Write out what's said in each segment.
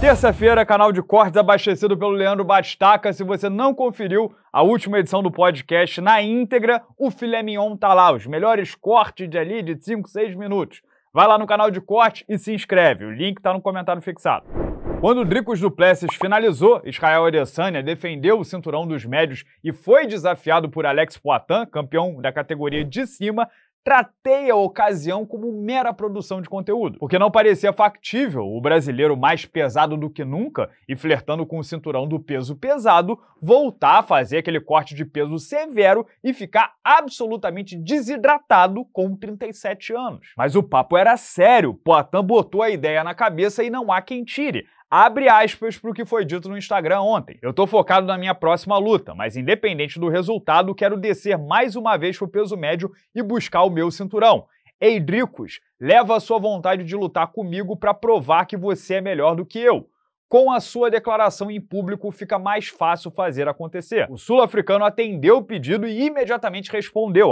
Terça-feira, canal de cortes abastecido pelo Leandro Bastaca. Se você não conferiu a última edição do podcast na íntegra, o filé mignon tá lá, os melhores cortes de ali de 5, 6 minutos. Vai lá no canal de corte e se inscreve. O link tá no comentário fixado. Quando o Dricos Duplessis finalizou, Israel Adesanya defendeu o cinturão dos médios e foi desafiado por Alex Poitin, campeão da categoria de cima, tratei a ocasião como mera produção de conteúdo, porque não parecia factível o brasileiro mais pesado do que nunca e flertando com o cinturão do peso pesado voltar a fazer aquele corte de peso severo e ficar absolutamente desidratado com 37 anos. Mas o papo era sério, Poitin botou a ideia na cabeça e não há quem tire. Abre aspas para o que foi dito no Instagram ontem. Eu estou focado na minha próxima luta, mas independente do resultado, quero descer mais uma vez pro peso médio e buscar o meu cinturão. Eidricos, leva a sua vontade de lutar comigo para provar que você é melhor do que eu com a sua declaração em público fica mais fácil fazer acontecer. O sul-africano atendeu o pedido e imediatamente respondeu,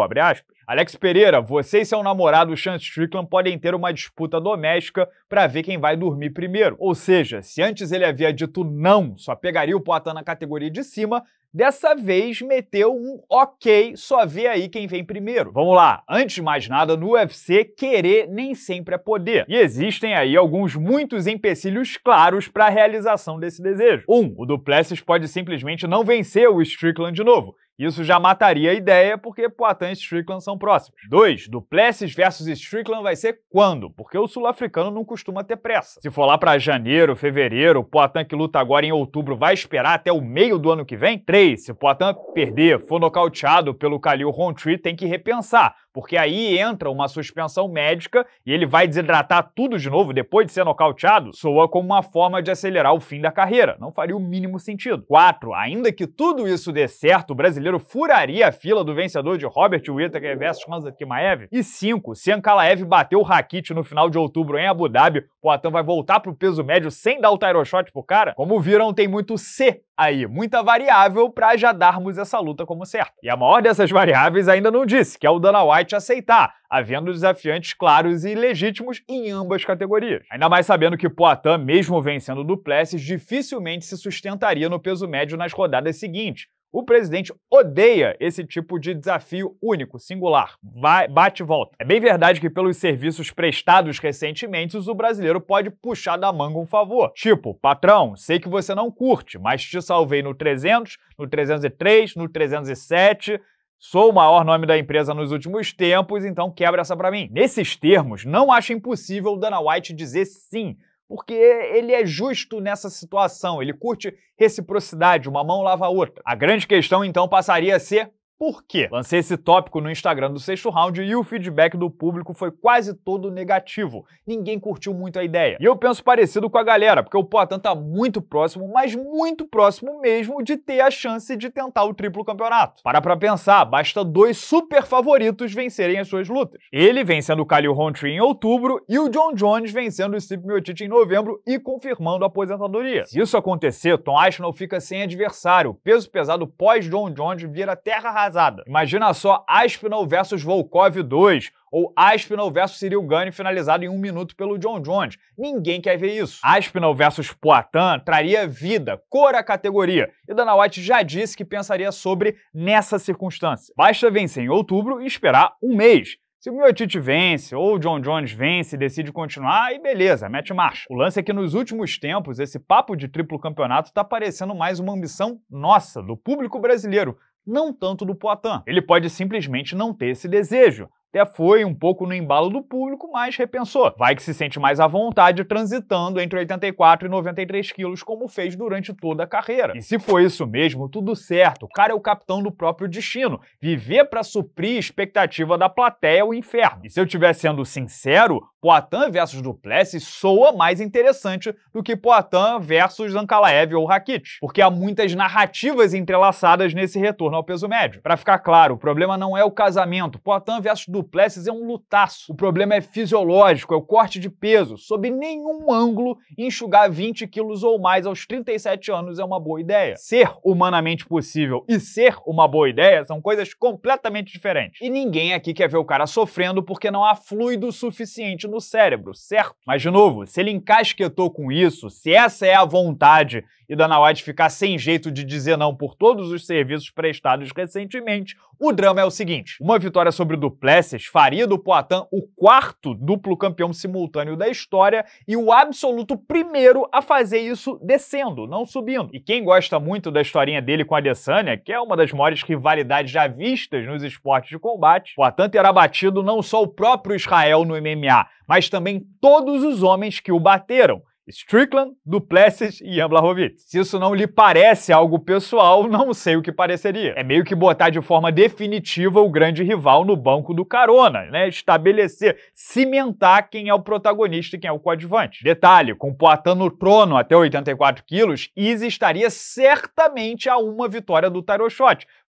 Alex Pereira, você e seu namorado Sean Strickland podem ter uma disputa doméstica para ver quem vai dormir primeiro. Ou seja, se antes ele havia dito não, só pegaria o Poitin na categoria de cima, dessa vez meteu um ok, só vê aí quem vem primeiro. Vamos lá, antes de mais nada, no UFC, querer nem sempre é poder. E existem aí alguns muitos empecilhos claros para a realização desse desejo. Um, o Duplessis pode simplesmente não vencer o Strickland de novo. Isso já mataria a ideia, porque Poitin e Strickland são próximos. 2. Duplessis versus Strickland vai ser quando? Porque o sul-africano não costuma ter pressa. Se for lá para janeiro, fevereiro, Poitin que luta agora em outubro vai esperar até o meio do ano que vem? 3. Se Poitin perder, for nocauteado pelo Khalil Rountree, tem que repensar, porque aí entra uma suspensão médica e ele vai desidratar tudo de novo depois de ser nocauteado. Soa como uma forma de acelerar o fim da carreira. Não faria o mínimo sentido. 4. Ainda que tudo isso dê certo, o brasileiro brasileiro furaria a fila do vencedor de Robert Whittaker versus Konstantimaev. E 5. Se Ankalaev bateu o Rakit no final de outubro em Abu Dhabi, Poatan vai voltar pro peso médio sem dar o Tyro Shot pro cara? Como viram, tem muito C aí, muita variável para já darmos essa luta como certa. E a maior dessas variáveis ainda não disse, que é o Dana White aceitar, havendo desafiantes claros e legítimos em ambas categorias. Ainda mais sabendo que Poatan, mesmo vencendo o Duplessis, dificilmente se sustentaria no peso médio nas rodadas seguintes, o presidente odeia esse tipo de desafio único, singular, vai, bate e volta. É bem verdade que, pelos serviços prestados recentemente, o brasileiro pode puxar da manga um favor. Tipo, patrão, sei que você não curte, mas te salvei no 300, no 303, no 307. Sou o maior nome da empresa nos últimos tempos, então quebra essa pra mim. Nesses termos, não acho impossível Dana White dizer sim porque ele é justo nessa situação, ele curte reciprocidade, uma mão lava a outra. A grande questão então passaria a ser por quê? Lancei esse tópico no Instagram do sexto round e o feedback do público foi quase todo negativo. Ninguém curtiu muito a ideia. E eu penso parecido com a galera, porque o Poitin tá muito próximo, mas muito próximo mesmo de ter a chance de tentar o triplo campeonato. Para pra pensar, basta dois super favoritos vencerem as suas lutas. Ele vencendo o Khalil Hontree em outubro e o John Jones vencendo o Steve Miocic em novembro e confirmando a aposentadoria. Se isso acontecer, Tom Aspinall fica sem adversário. O peso pesado pós-John Jones vira terra Imagina só Aspinall versus Volkov 2 ou Aspinall versus Cyril Gane finalizado em um minuto pelo John Jones. Ninguém quer ver isso. Aspinall versus Poitin traria vida, cor à categoria, e Dana White já disse que pensaria sobre nessa circunstância. Basta vencer em outubro e esperar um mês. Se o Miotite vence ou o John Jones vence e decide continuar, aí beleza, mete marcha. O lance é que nos últimos tempos esse papo de triplo campeonato tá parecendo mais uma ambição nossa, do público brasileiro, não tanto do Poitin. Ele pode simplesmente não ter esse desejo, até foi um pouco no embalo do público, mas repensou. Vai que se sente mais à vontade transitando entre 84 e 93 quilos, como fez durante toda a carreira. E se for isso mesmo, tudo certo. O cara é o capitão do próprio destino. Viver para suprir a expectativa da plateia é o inferno. E se eu estiver sendo sincero, Poitin versus Duplessis soa mais interessante do que Poitin versus Ankalaev ou Rakitic, porque há muitas narrativas entrelaçadas nesse retorno ao peso médio. Para ficar claro, o problema não é o casamento. Poitin versus Duplessis é um lutaço. O problema é fisiológico, é o corte de peso. Sob nenhum ângulo, enxugar 20 quilos ou mais aos 37 anos é uma boa ideia. Ser humanamente possível e ser uma boa ideia são coisas completamente diferentes. E ninguém aqui quer ver o cara sofrendo porque não há fluido suficiente no cérebro, certo? Mas, de novo, se ele encasquetou com isso, se essa é a vontade e Dana White ficar sem jeito de dizer não por todos os serviços prestados recentemente, o drama é o seguinte: uma vitória sobre o Duplessis faria do Poitin o quarto duplo campeão simultâneo da história e o absoluto primeiro a fazer isso descendo, não subindo. E quem gosta muito da historinha dele com a Adesanya, que é uma das maiores rivalidades já vistas nos esportes de combate, Poitin terá batido não só o próprio Israel no MMA, mas também todos os homens que o bateram. Strickland, Duplessis e Jan Blachowicz. Se isso não lhe parece algo pessoal, não sei o que pareceria. É meio que botar de forma definitiva o grande rival no banco do carona, né? Estabelecer, cimentar quem é o protagonista e quem é o coadjuvante. Detalhe, com Poitin no trono até 84 quilos, Izzy estaria certamente a uma vitória do Tarot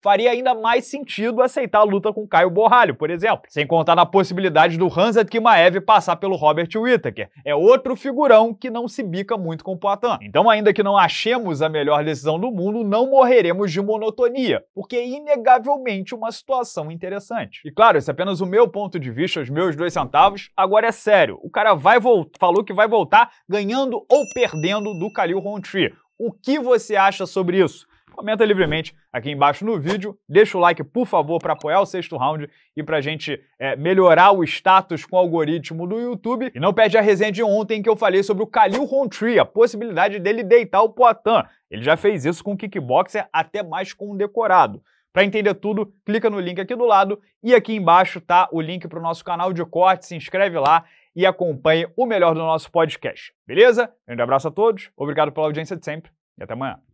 faria ainda mais sentido aceitar a luta com Caio Borralho, por exemplo. Sem contar na possibilidade do Hansat Kimaev passar pelo Robert Whittaker. É outro figurão que não se bica muito com o Poitin. Então, ainda que não achemos a melhor decisão do mundo, não morreremos de monotonia, porque é inegavelmente uma situação interessante. E claro, esse é apenas o meu ponto de vista, os meus dois centavos. Agora é sério, o cara vai falou que vai voltar ganhando ou perdendo do Khalil Rountree. O que você acha sobre isso? comenta livremente aqui embaixo no vídeo. Deixa o like, por favor, para apoiar o sexto round e para a gente é, melhorar o status com o algoritmo do YouTube. E não perde a resenha de ontem que eu falei sobre o Khalil Rountree, a possibilidade dele deitar o Poitin. Ele já fez isso com o kickboxer, até mais com um decorado. Para entender tudo, clica no link aqui do lado e aqui embaixo tá o link para o nosso canal de corte. Se inscreve lá e acompanhe o melhor do nosso podcast. Beleza? Um grande abraço a todos, obrigado pela audiência de sempre e até amanhã.